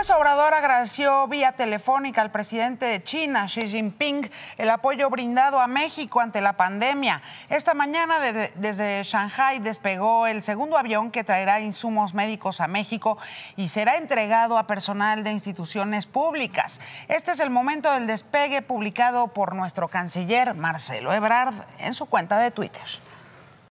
López Obrador agradeció vía telefónica al presidente de China, Xi Jinping, el apoyo brindado a México ante la pandemia. Esta mañana desde, Shanghai despegó el segundo avión que traerá insumos médicos a México y será entregado a personal de instituciones públicas. Este es el momento del despegue publicado por nuestro canciller Marcelo Ebrard en su cuenta de Twitter.